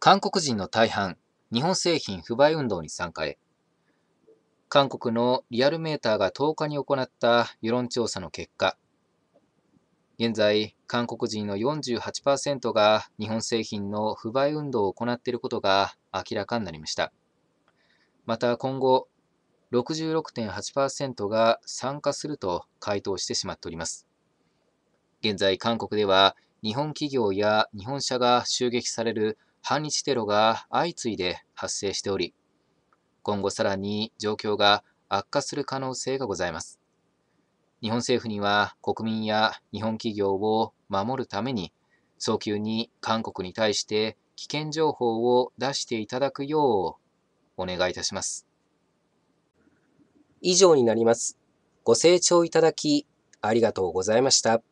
韓国人の大半、日本製品不買運動に参加へ。韓国のリアルメーターが10日に行った世論調査の結果、現在、韓国人の48%が日本製品の不買運動を行っていることが明らかになりました。また今後、66.8%が参加すると回答してしまっております。現在、韓国では日本企業や日本車が襲撃される反日テロが相次いで発生しており、今後さらに状況が悪化する可能性がございます。日本政府には国民や日本企業を守るために、早急に韓国に対して危険情報を出していただくようお願いいたします。以上になります。ご清聴いただきありがとうございました。